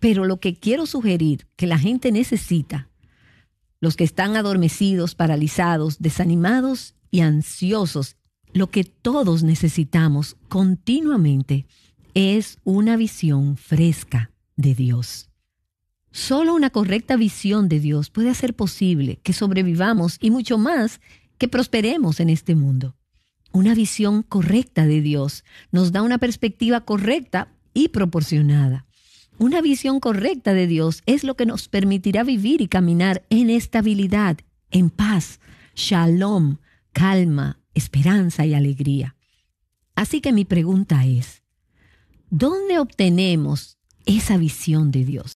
Pero lo que quiero sugerir que la gente necesita, los que están adormecidos, paralizados, desanimados y ansiosos, lo que todos necesitamos continuamente es una visión fresca de Dios. Solo una correcta visión de Dios puede hacer posible que sobrevivamos y mucho más que prosperemos en este mundo. Una visión correcta de Dios nos da una perspectiva correcta y proporcionada. Una visión correcta de Dios es lo que nos permitirá vivir y caminar en estabilidad, en paz, shalom, calma, esperanza y alegría. Así que mi pregunta es, ¿dónde obtenemos esa visión de Dios?